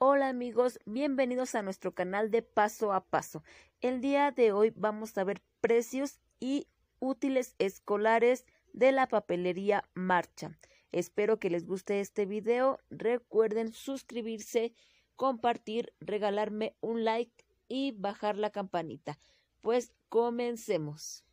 Hola amigos, bienvenidos a nuestro canal de paso a paso. El día de hoy vamos a ver precios y útiles escolares de la papelería Marcha. Espero que les guste este video. Recuerden suscribirse, compartir, regalarme un like y bajar la campanita. Pues comencemos.